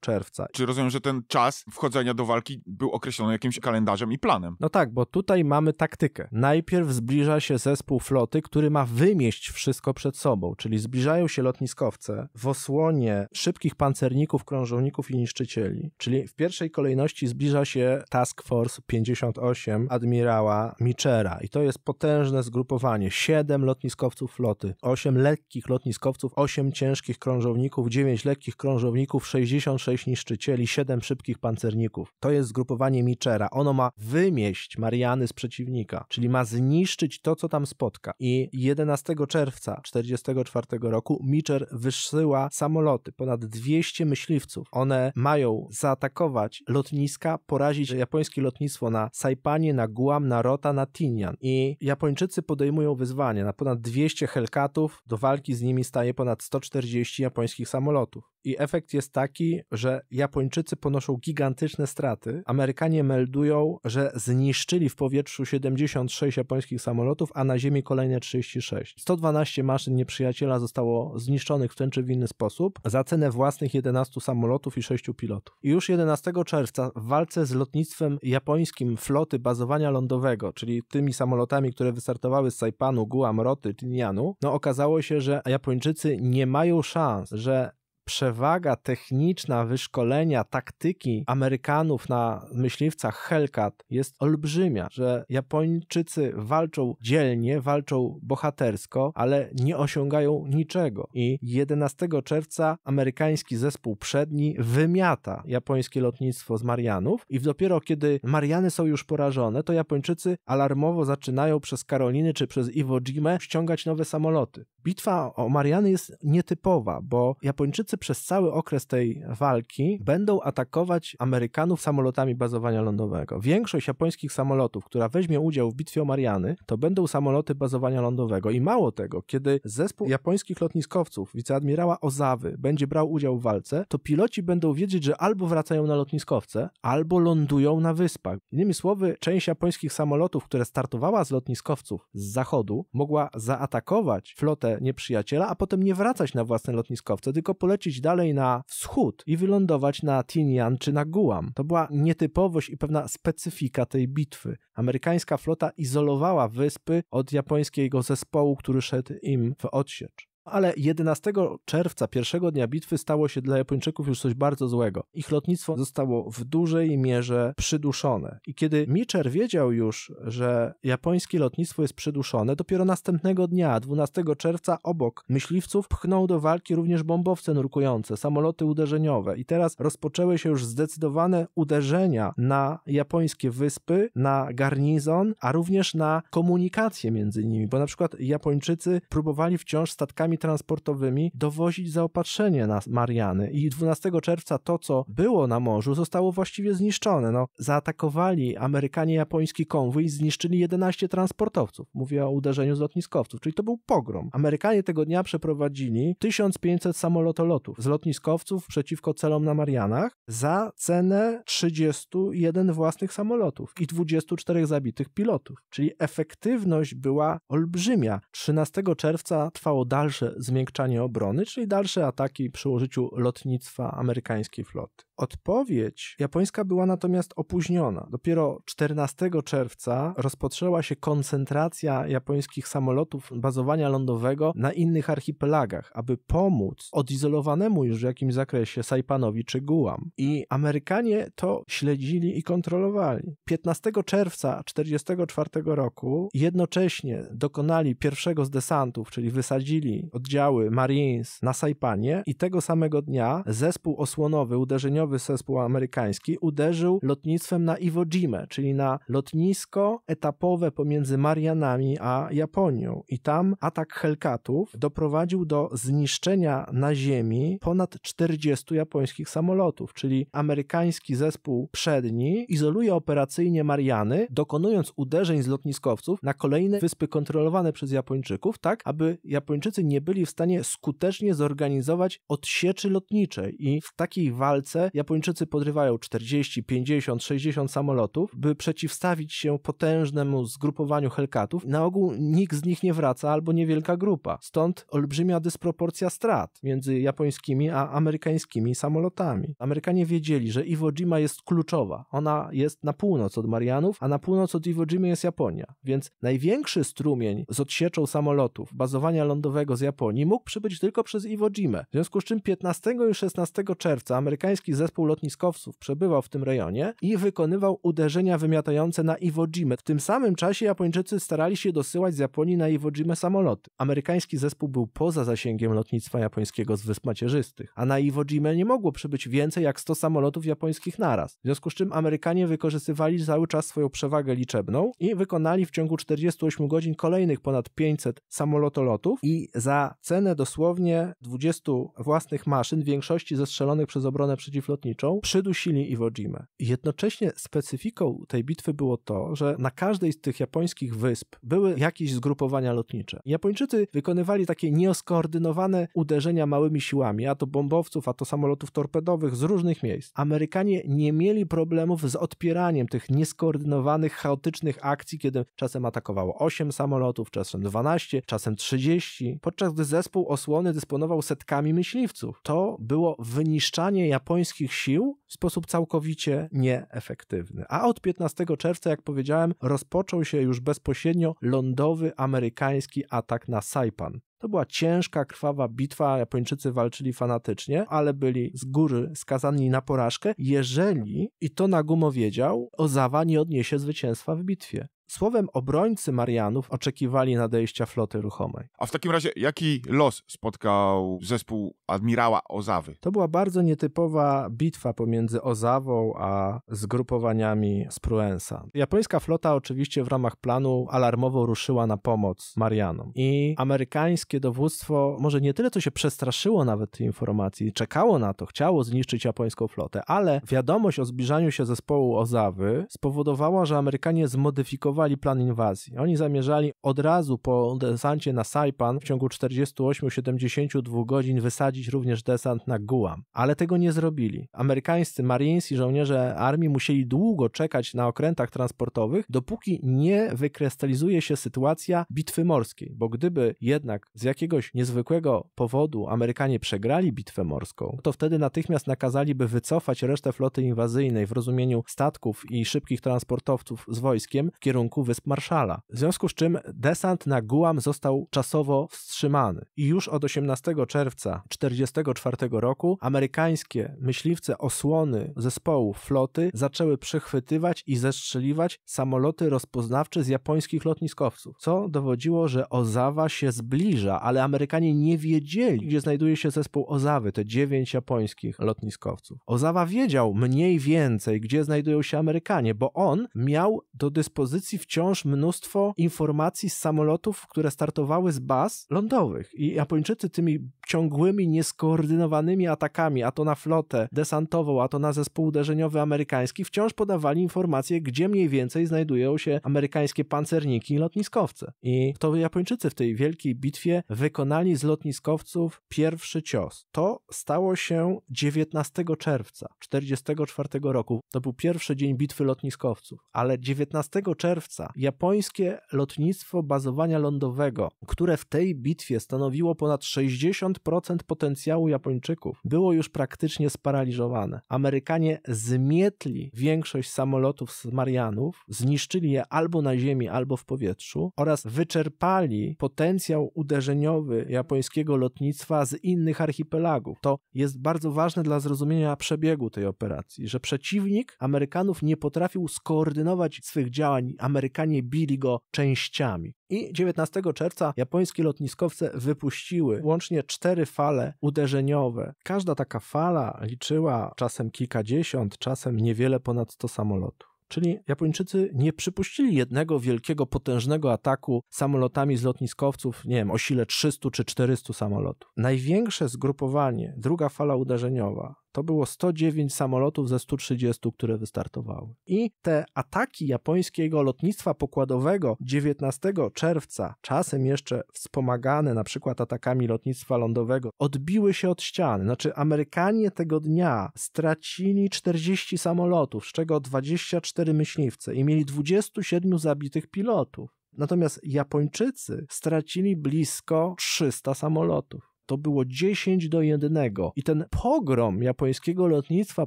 czerwca. Czy rozumiem, że ten czas wchodzenia do walki był określony jakimś kalendarzem i planem? No tak, bo tutaj mamy taktykę. Najpierw zbliża się zespół zespół floty, który ma wymieść wszystko przed sobą, czyli zbliżają się lotniskowce w osłonie szybkich pancerników, krążowników i niszczycieli. Czyli w pierwszej kolejności zbliża się Task Force 58 admirała Michera i to jest potężne zgrupowanie. Siedem lotniskowców floty, osiem lekkich lotniskowców, osiem ciężkich krążowników, dziewięć lekkich krążowników, 66 niszczycieli, siedem szybkich pancerników. To jest zgrupowanie Michera. Ono ma wymieść Mariany z przeciwnika, czyli ma zniszczyć to, co tam spotka. I 11 czerwca 1944 roku Mitcher wysyła samoloty, ponad 200 myśliwców. One mają zaatakować lotniska, porazić japońskie lotnictwo na Saipanie, na Guam, na Rota, na Tinian. I Japończycy podejmują wyzwanie. Na ponad 200 Hellcatów do walki z nimi staje ponad 140 japońskich samolotów. I efekt jest taki, że Japończycy ponoszą gigantyczne straty. Amerykanie meldują, że zniszczyli w powietrzu 76 japońskich samolotów, a na na ziemi kolejne 36. 112 maszyn nieprzyjaciela zostało zniszczonych w ten czy w inny sposób za cenę własnych 11 samolotów i 6 pilotów. I już 11 czerwca w walce z lotnictwem japońskim floty bazowania lądowego, czyli tymi samolotami, które wystartowały z Saipanu, Guam, Roty, Tinianu, no okazało się, że Japończycy nie mają szans, że przewaga techniczna wyszkolenia taktyki Amerykanów na myśliwcach Hellcat jest olbrzymia, że Japończycy walczą dzielnie, walczą bohatersko, ale nie osiągają niczego. I 11 czerwca amerykański zespół przedni wymiata japońskie lotnictwo z Marianów i dopiero kiedy Mariany są już porażone, to Japończycy alarmowo zaczynają przez Karoliny czy przez Iwo Jimę ściągać nowe samoloty. Bitwa o Mariany jest nietypowa, bo Japończycy przez cały okres tej walki będą atakować Amerykanów samolotami bazowania lądowego. Większość japońskich samolotów, która weźmie udział w bitwie o Mariany, to będą samoloty bazowania lądowego. I mało tego, kiedy zespół japońskich lotniskowców, wiceadmirała Ozawy, będzie brał udział w walce, to piloci będą wiedzieć, że albo wracają na lotniskowce, albo lądują na wyspach. Innymi słowy, część japońskich samolotów, które startowała z lotniskowców z zachodu, mogła zaatakować flotę nieprzyjaciela, a potem nie wracać na własne lotniskowce, tylko polecieć dalej na wschód i wylądować na Tinian czy na Guam. To była nietypowość i pewna specyfika tej bitwy. Amerykańska flota izolowała wyspy od japońskiego zespołu, który szedł im w odsiecz ale 11 czerwca, pierwszego dnia bitwy, stało się dla Japończyków już coś bardzo złego. Ich lotnictwo zostało w dużej mierze przyduszone. I kiedy Mitcher wiedział już, że japońskie lotnictwo jest przyduszone, dopiero następnego dnia, 12 czerwca, obok myśliwców pchnął do walki również bombowce nurkujące, samoloty uderzeniowe. I teraz rozpoczęły się już zdecydowane uderzenia na japońskie wyspy, na garnizon, a również na komunikację między nimi, bo na przykład Japończycy próbowali wciąż statkami transportowymi dowozić zaopatrzenie na Mariany. I 12 czerwca to, co było na morzu, zostało właściwie zniszczone. No, zaatakowali Amerykanie japoński konwój i zniszczyli 11 transportowców. Mówię o uderzeniu z lotniskowców, czyli to był pogrom. Amerykanie tego dnia przeprowadzili 1500 samolotolotów z lotniskowców przeciwko celom na Marianach za cenę 31 własnych samolotów i 24 zabitych pilotów. Czyli efektywność była olbrzymia. 13 czerwca trwało dalsze zmiękczanie obrony, czyli dalsze ataki przy użyciu lotnictwa amerykańskiej floty. Odpowiedź japońska była natomiast opóźniona. Dopiero 14 czerwca rozpoczęła się koncentracja japońskich samolotów bazowania lądowego na innych archipelagach, aby pomóc odizolowanemu już w jakimś zakresie Saipanowi czy Guam. I Amerykanie to śledzili i kontrolowali. 15 czerwca 1944 roku jednocześnie dokonali pierwszego z desantów, czyli wysadzili oddziały Marines na Saipanie i tego samego dnia zespół osłonowy uderzeniowy bojowy zespół amerykański uderzył lotnictwem na Iwo Jime, czyli na lotnisko etapowe pomiędzy Marianami a Japonią. I tam atak Hellcatów doprowadził do zniszczenia na ziemi ponad 40 japońskich samolotów, czyli amerykański zespół przedni izoluje operacyjnie Mariany, dokonując uderzeń z lotniskowców na kolejne wyspy kontrolowane przez Japończyków, tak aby Japończycy nie byli w stanie skutecznie zorganizować odsieczy lotniczej. I w takiej walce Japończycy podrywają 40, 50, 60 samolotów, by przeciwstawić się potężnemu zgrupowaniu Hellcatów. Na ogół nikt z nich nie wraca albo niewielka grupa. Stąd olbrzymia dysproporcja strat między japońskimi a amerykańskimi samolotami. Amerykanie wiedzieli, że Iwo Jima jest kluczowa. Ona jest na północ od Marianów, a na północ od Iwo Jima jest Japonia. Więc największy strumień z odsieczą samolotów, bazowania lądowego z Japonii mógł przybyć tylko przez Iwo Jimę. W związku z czym 15 i 16 czerwca amerykański zespół zespół lotniskowców przebywał w tym rejonie i wykonywał uderzenia wymiatające na Iwo Jima. W tym samym czasie Japończycy starali się dosyłać z Japonii na Iwo Jima samoloty. Amerykański zespół był poza zasięgiem lotnictwa japońskiego z Wysp Macierzystych, a na Iwo Jima nie mogło przybyć więcej jak 100 samolotów japońskich naraz. W związku z czym Amerykanie wykorzystywali cały czas swoją przewagę liczebną i wykonali w ciągu 48 godzin kolejnych ponad 500 samolotolotów i za cenę dosłownie 20 własnych maszyn, większości zestrzelonych przez obronę przeciwlotniczą, lotniczą przydusili Iwo Jima. Jednocześnie specyfiką tej bitwy było to, że na każdej z tych japońskich wysp były jakieś zgrupowania lotnicze. Japończycy wykonywali takie nieskoordynowane uderzenia małymi siłami, a to bombowców, a to samolotów torpedowych z różnych miejsc. Amerykanie nie mieli problemów z odpieraniem tych nieskoordynowanych, chaotycznych akcji, kiedy czasem atakowało 8 samolotów, czasem 12, czasem 30, podczas gdy zespół osłony dysponował setkami myśliwców. To było wyniszczanie japońskich wszystkich sił w sposób całkowicie nieefektywny. A od 15 czerwca, jak powiedziałem, rozpoczął się już bezpośrednio lądowy amerykański atak na Saipan. To była ciężka, krwawa bitwa. Japończycy walczyli fanatycznie, ale byli z góry skazani na porażkę, jeżeli, i to Nagumo wiedział, Ozawa nie odniesie zwycięstwa w bitwie. Słowem obrońcy Marianów oczekiwali nadejścia floty ruchomej. A w takim razie jaki los spotkał zespół admirała Ozawy? To była bardzo nietypowa bitwa pomiędzy Ozawą a zgrupowaniami z Pruensa. Japońska flota oczywiście w ramach planu alarmowo ruszyła na pomoc Marianom i amerykańskie dowództwo może nie tyle co się przestraszyło nawet tej informacji, czekało na to, chciało zniszczyć japońską flotę, ale wiadomość o zbliżaniu się zespołu Ozawy spowodowała, że Amerykanie zmodyfikowali plan inwazji. Oni zamierzali od razu po desancie na Saipan w ciągu 48-72 godzin wysadzić również desant na Guam, ale tego nie zrobili. Amerykańscy Marines i żołnierze armii musieli długo czekać na okrętach transportowych, dopóki nie wykrystalizuje się sytuacja bitwy morskiej, bo gdyby jednak z jakiegoś niezwykłego powodu Amerykanie przegrali bitwę morską, to wtedy natychmiast nakazaliby wycofać resztę floty inwazyjnej w rozumieniu statków i szybkich transportowców z wojskiem w kierunku kierunku Wysp Marszala. W związku z czym desant na Guam został czasowo wstrzymany. I już od 18 czerwca 1944 roku amerykańskie myśliwce osłony zespołu floty zaczęły przechwytywać i zestrzeliwać samoloty rozpoznawcze z japońskich lotniskowców, co dowodziło, że Ozawa się zbliża, ale Amerykanie nie wiedzieli, gdzie znajduje się zespół Ozawy, te dziewięć japońskich lotniskowców. Ozawa wiedział mniej więcej, gdzie znajdują się Amerykanie, bo on miał do dyspozycji wciąż mnóstwo informacji z samolotów, które startowały z baz lądowych. I Japończycy tymi ciągłymi, nieskoordynowanymi atakami, a to na flotę desantową, a to na zespół uderzeniowy amerykański, wciąż podawali informacje, gdzie mniej więcej znajdują się amerykańskie pancerniki i lotniskowce. I to Japończycy w tej wielkiej bitwie wykonali z lotniskowców pierwszy cios. To stało się 19 czerwca 1944 roku. To był pierwszy dzień bitwy lotniskowców, ale 19 czerwca czerwca japońskie lotnictwo bazowania lądowego, które w tej bitwie stanowiło ponad 60% potencjału Japończyków, było już praktycznie sparaliżowane. Amerykanie zmietli większość samolotów z Marianów, zniszczyli je albo na ziemi, albo w powietrzu oraz wyczerpali potencjał uderzeniowy japońskiego lotnictwa z innych archipelagów. To jest bardzo ważne dla zrozumienia przebiegu tej operacji, że przeciwnik Amerykanów nie potrafił skoordynować swych działań amerykańskich Amerykanie bili go częściami. I 19 czerwca japońskie lotniskowce wypuściły łącznie cztery fale uderzeniowe. Każda taka fala liczyła czasem kilkadziesiąt, czasem niewiele ponad 100 samolotów. Czyli Japończycy nie przypuścili jednego wielkiego, potężnego ataku samolotami z lotniskowców, nie wiem, o sile 300 czy 400 samolotów. Największe zgrupowanie, druga fala uderzeniowa, to było 109 samolotów ze 130, które wystartowały. I te ataki japońskiego lotnictwa pokładowego 19 czerwca, czasem jeszcze wspomagane na przykład atakami lotnictwa lądowego, odbiły się od ściany. Znaczy Amerykanie tego dnia stracili 40 samolotów, z czego 24 myśliwce i mieli 27 zabitych pilotów. Natomiast Japończycy stracili blisko 300 samolotów to było 10 do 1. I ten pogrom japońskiego lotnictwa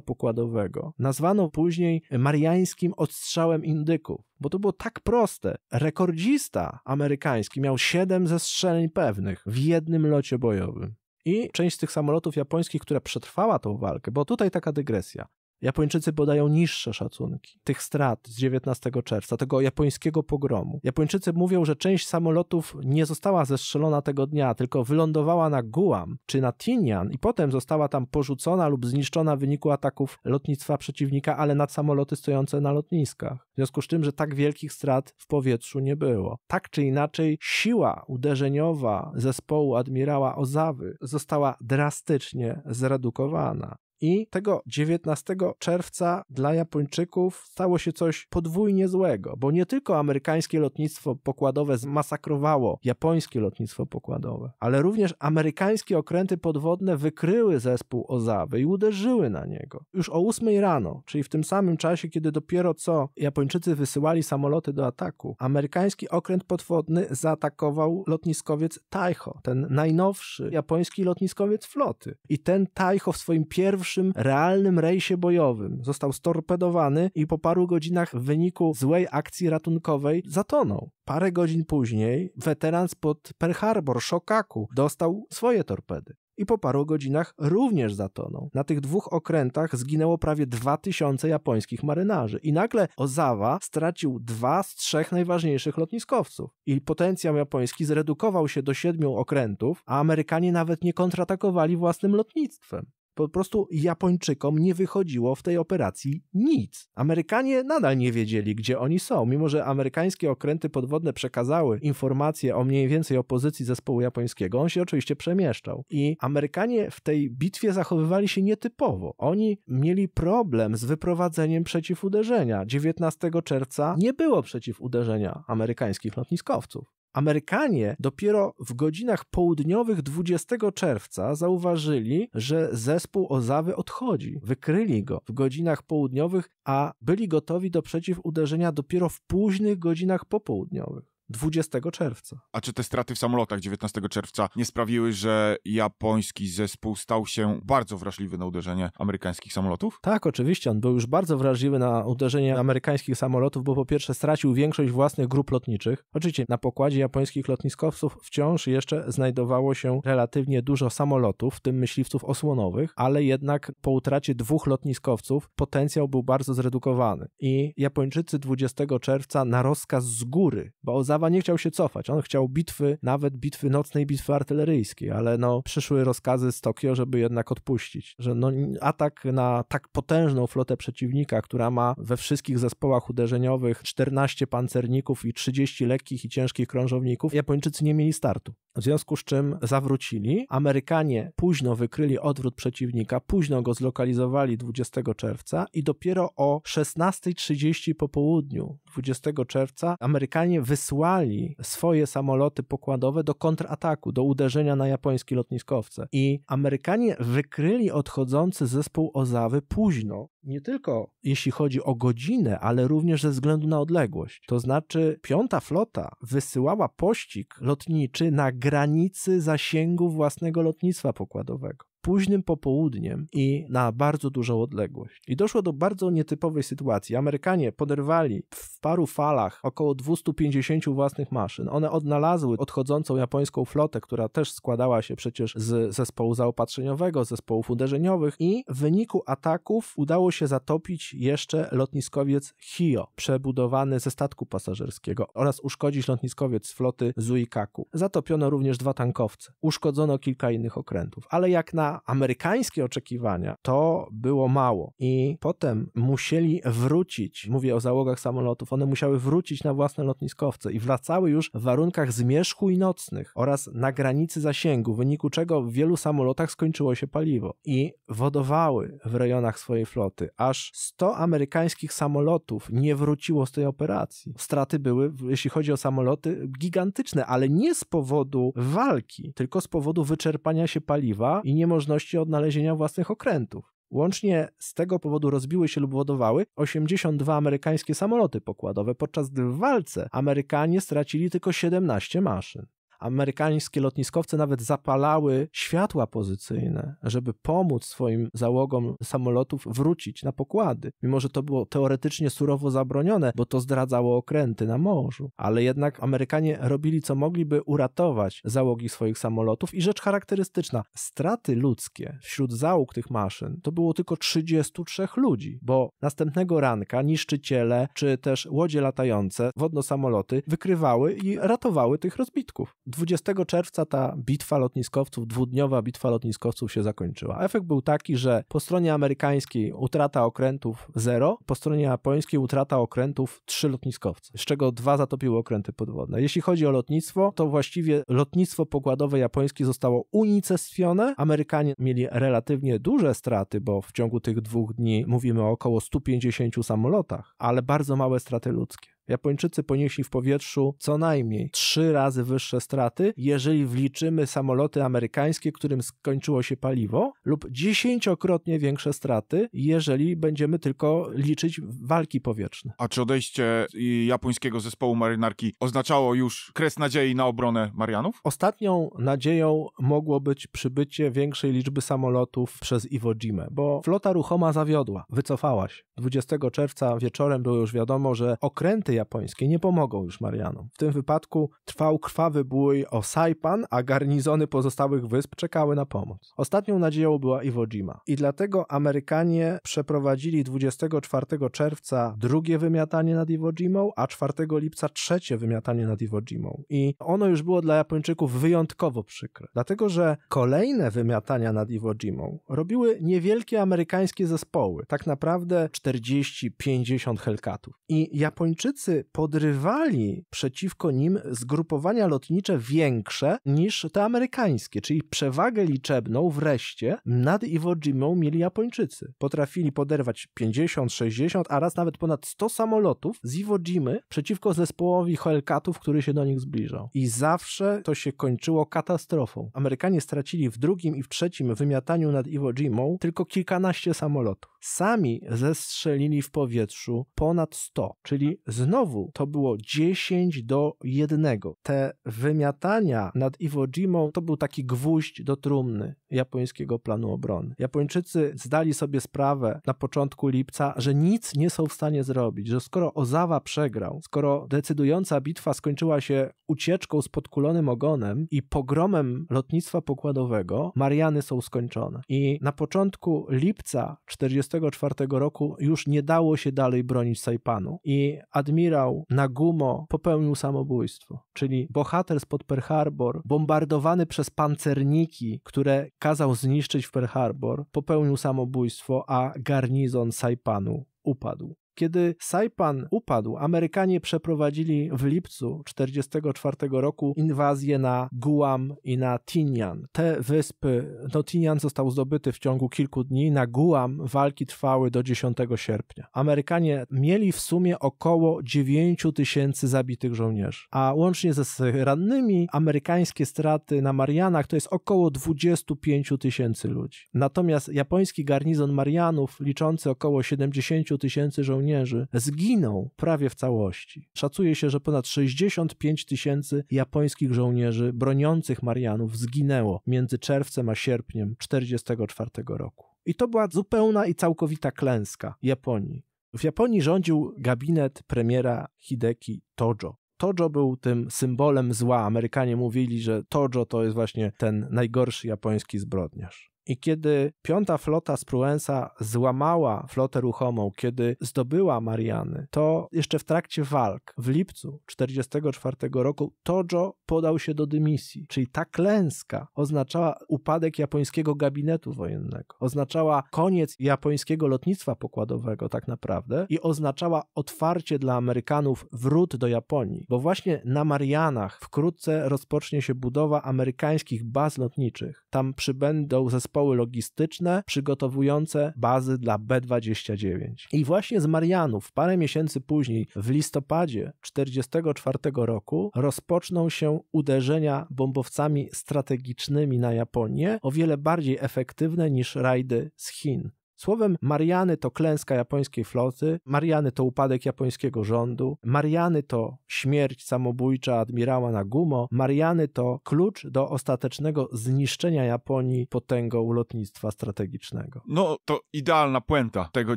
pokładowego nazwano później mariańskim odstrzałem indyków, bo to było tak proste. Rekordzista amerykański miał 7 zestrzeleń pewnych w jednym locie bojowym. I część z tych samolotów japońskich, która przetrwała tą walkę, bo tutaj taka dygresja. Japończycy podają niższe szacunki tych strat z 19 czerwca, tego japońskiego pogromu. Japończycy mówią, że część samolotów nie została zestrzelona tego dnia, tylko wylądowała na Guam czy na Tinian i potem została tam porzucona lub zniszczona w wyniku ataków lotnictwa przeciwnika, ale nad samoloty stojące na lotniskach. W związku z tym, że tak wielkich strat w powietrzu nie było. Tak czy inaczej, siła uderzeniowa zespołu admirała Ozawy została drastycznie zredukowana. I tego 19 czerwca dla Japończyków stało się coś podwójnie złego, bo nie tylko amerykańskie lotnictwo pokładowe zmasakrowało japońskie lotnictwo pokładowe, ale również amerykańskie okręty podwodne wykryły zespół Ozawy i uderzyły na niego. Już o 8 rano, czyli w tym samym czasie, kiedy dopiero co Japończycy wysyłali samoloty do ataku, amerykański okręt podwodny zaatakował lotniskowiec Taiho, ten najnowszy japoński lotniskowiec floty. I ten Taiho w swoim pierwszym pierwszym realnym rejsie bojowym. Został storpedowany i po paru godzinach w wyniku złej akcji ratunkowej zatonął. Parę godzin później weteran pod Pearl Harbor, Shokaku, dostał swoje torpedy i po paru godzinach również zatonął. Na tych dwóch okrętach zginęło prawie 2000 japońskich marynarzy i nagle Ozawa stracił dwa z trzech najważniejszych lotniskowców i potencjał japoński zredukował się do siedmiu okrętów, a Amerykanie nawet nie kontratakowali własnym lotnictwem. Po prostu Japończykom nie wychodziło w tej operacji nic. Amerykanie nadal nie wiedzieli, gdzie oni są, mimo że amerykańskie okręty podwodne przekazały informacje o mniej więcej opozycji zespołu japońskiego. On się oczywiście przemieszczał. I Amerykanie w tej bitwie zachowywali się nietypowo. Oni mieli problem z wyprowadzeniem przeciwuderzenia. 19 czerwca nie było przeciwuderzenia amerykańskich lotniskowców. Amerykanie dopiero w godzinach południowych 20 czerwca zauważyli, że zespół Ozawy odchodzi. Wykryli go w godzinach południowych, a byli gotowi do przeciwuderzenia dopiero w późnych godzinach popołudniowych. 20 czerwca. A czy te straty w samolotach 19 czerwca nie sprawiły, że japoński zespół stał się bardzo wrażliwy na uderzenie amerykańskich samolotów? Tak, oczywiście. On był już bardzo wrażliwy na uderzenie amerykańskich samolotów, bo po pierwsze stracił większość własnych grup lotniczych. Oczywiście na pokładzie japońskich lotniskowców wciąż jeszcze znajdowało się relatywnie dużo samolotów, w tym myśliwców osłonowych, ale jednak po utracie dwóch lotniskowców potencjał był bardzo zredukowany. I Japończycy 20 czerwca na rozkaz z góry, bo za nie chciał się cofać. On chciał bitwy, nawet bitwy nocnej, bitwy artyleryjskiej, ale no przyszły rozkazy z Tokio, żeby jednak odpuścić. Że no, atak na tak potężną flotę przeciwnika, która ma we wszystkich zespołach uderzeniowych 14 pancerników i 30 lekkich i ciężkich krążowników, Japończycy nie mieli startu. W związku z czym zawrócili. Amerykanie późno wykryli odwrót przeciwnika, późno go zlokalizowali 20 czerwca i dopiero o 16.30 po południu 20 czerwca Amerykanie wysłali swoje samoloty pokładowe do kontrataku, do uderzenia na japońskie lotniskowce. I Amerykanie wykryli odchodzący zespół Ozawy późno nie tylko jeśli chodzi o godzinę, ale również ze względu na odległość. To znaczy, piąta flota wysyłała pościg lotniczy na granicy zasięgu własnego lotnictwa pokładowego późnym popołudniem i na bardzo dużą odległość. I doszło do bardzo nietypowej sytuacji. Amerykanie poderwali w paru falach około 250 własnych maszyn. One odnalazły odchodzącą japońską flotę, która też składała się przecież z zespołu zaopatrzeniowego, zespołów uderzeniowych i w wyniku ataków udało się zatopić jeszcze lotniskowiec Hio, przebudowany ze statku pasażerskiego oraz uszkodzić lotniskowiec floty Zuikaku. Zatopiono również dwa tankowce. Uszkodzono kilka innych okrętów, ale jak na amerykańskie oczekiwania to było mało. I potem musieli wrócić, mówię o załogach samolotów, one musiały wrócić na własne lotniskowce i wracały już w warunkach zmierzchu i nocnych oraz na granicy zasięgu, w wyniku czego w wielu samolotach skończyło się paliwo. I wodowały w rejonach swojej floty. Aż 100 amerykańskich samolotów nie wróciło z tej operacji. Straty były, jeśli chodzi o samoloty, gigantyczne, ale nie z powodu walki, tylko z powodu wyczerpania się paliwa i niemożliwości możliwości odnalezienia własnych okrętów. Łącznie z tego powodu rozbiły się lub wodowały 82 amerykańskie samoloty pokładowe, podczas gdy w walce Amerykanie stracili tylko 17 maszyn amerykańskie lotniskowce nawet zapalały światła pozycyjne, żeby pomóc swoim załogom samolotów wrócić na pokłady. Mimo, że to było teoretycznie surowo zabronione, bo to zdradzało okręty na morzu. Ale jednak Amerykanie robili co mogli, by uratować załogi swoich samolotów. I rzecz charakterystyczna, straty ludzkie wśród załóg tych maszyn to było tylko 33 ludzi, bo następnego ranka niszczyciele czy też łodzie latające, wodno-samoloty wykrywały i ratowały tych rozbitków. 20 czerwca ta bitwa lotniskowców, dwudniowa bitwa lotniskowców się zakończyła. Efekt był taki, że po stronie amerykańskiej utrata okrętów 0, po stronie japońskiej utrata okrętów 3 lotniskowcy, z czego dwa zatopiły okręty podwodne. Jeśli chodzi o lotnictwo, to właściwie lotnictwo pokładowe japońskie zostało unicestwione. Amerykanie mieli relatywnie duże straty, bo w ciągu tych dwóch dni mówimy o około 150 samolotach, ale bardzo małe straty ludzkie. Japończycy ponieśli w powietrzu co najmniej trzy razy wyższe straty, jeżeli wliczymy samoloty amerykańskie, którym skończyło się paliwo, lub dziesięciokrotnie większe straty, jeżeli będziemy tylko liczyć walki powietrzne. A czy odejście japońskiego zespołu marynarki oznaczało już kres nadziei na obronę Marianów? Ostatnią nadzieją mogło być przybycie większej liczby samolotów przez Iwo Jimę, bo flota ruchoma zawiodła, wycofała się. 20 czerwca wieczorem było już wiadomo, że okręty japońskie nie pomogą już Marianom. W tym wypadku trwał krwawy bój o Saipan, a garnizony pozostałych wysp czekały na pomoc. Ostatnią nadzieją była Iwo Jima i dlatego Amerykanie przeprowadzili 24 czerwca drugie wymiatanie nad Iwo Jimą, a 4 lipca trzecie wymiatanie nad Iwo Jimą. I ono już było dla Japończyków wyjątkowo przykre, dlatego że kolejne wymiatania nad Iwo Jimą robiły niewielkie amerykańskie zespoły, tak naprawdę 40-50 Hellcatów. I Japończycy Niemcy podrywali przeciwko nim zgrupowania lotnicze większe niż te amerykańskie, czyli przewagę liczebną wreszcie nad Iwo Jimą mieli Japończycy. Potrafili poderwać 50, 60, a raz nawet ponad 100 samolotów z Iwo Jimy przeciwko zespołowi Hellcatów, który się do nich zbliżał. I zawsze to się kończyło katastrofą. Amerykanie stracili w drugim i w trzecim wymiataniu nad Iwo Jimą tylko kilkanaście samolotów. Sami zestrzelili w powietrzu ponad 100, czyli znowu znowu to było 10 do 1. Te wymiatania nad Iwo Jimą to był taki gwóźdź do trumny japońskiego planu obrony. Japończycy zdali sobie sprawę na początku lipca, że nic nie są w stanie zrobić, że skoro Ozawa przegrał, skoro decydująca bitwa skończyła się ucieczką z podkulonym ogonem i pogromem lotnictwa pokładowego Mariany są skończone. I na początku lipca 1944 roku już nie dało się dalej bronić Saipanu i admirał Nagumo popełnił samobójstwo, czyli bohater spod Pearl Harbor, bombardowany przez pancerniki, które kazał zniszczyć w Pearl Harbor, popełnił samobójstwo, a garnizon Saipanu upadł. Kiedy Saipan upadł, Amerykanie przeprowadzili w lipcu 1944 roku inwazję na Guam i na Tinian. Te wyspy, no Tinian został zdobyty w ciągu kilku dni, na Guam walki trwały do 10 sierpnia. Amerykanie mieli w sumie około 9 tysięcy zabitych żołnierzy, a łącznie ze rannymi amerykańskie straty na Marianach to jest około 25 tysięcy ludzi. Natomiast japoński garnizon Marianów liczący około 70 tysięcy żołnierzy żołnierzy zginął prawie w całości. Szacuje się, że ponad 65 tysięcy japońskich żołnierzy broniących Marianów zginęło między czerwcem a sierpniem 1944 roku. I to była zupełna i całkowita klęska Japonii. W Japonii rządził gabinet premiera Hideki Tojo. Tojo był tym symbolem zła. Amerykanie mówili, że Tojo to jest właśnie ten najgorszy japoński zbrodniarz. I kiedy piąta flota z Pruensa złamała flotę ruchomą, kiedy zdobyła Mariany, to jeszcze w trakcie walk w lipcu 1944 roku Tojo podał się do dymisji. Czyli ta klęska oznaczała upadek japońskiego gabinetu wojennego, oznaczała koniec japońskiego lotnictwa pokładowego tak naprawdę i oznaczała otwarcie dla Amerykanów wrót do Japonii, bo właśnie na Marianach wkrótce rozpocznie się budowa amerykańskich baz lotniczych. Tam przybędą zespoły zespoły logistyczne przygotowujące bazy dla B-29. I właśnie z Marianów parę miesięcy później, w listopadzie 1944 roku, rozpoczną się uderzenia bombowcami strategicznymi na Japonię, o wiele bardziej efektywne niż rajdy z Chin. Słowem, Mariany to klęska japońskiej floty, Mariany to upadek japońskiego rządu, Mariany to śmierć samobójcza admirała Nagumo, Mariany to klucz do ostatecznego zniszczenia Japonii potęgą lotnictwa strategicznego. No to idealna puenta tego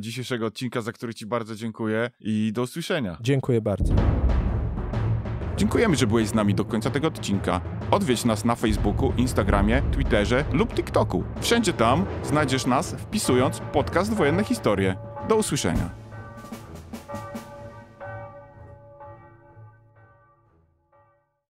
dzisiejszego odcinka, za który Ci bardzo dziękuję i do usłyszenia. Dziękuję bardzo. Dziękujemy, że byłeś z nami do końca tego odcinka. Odwiedź nas na Facebooku, Instagramie, Twitterze lub TikToku. Wszędzie tam znajdziesz nas wpisując podcast Wojenne Historie. Do usłyszenia.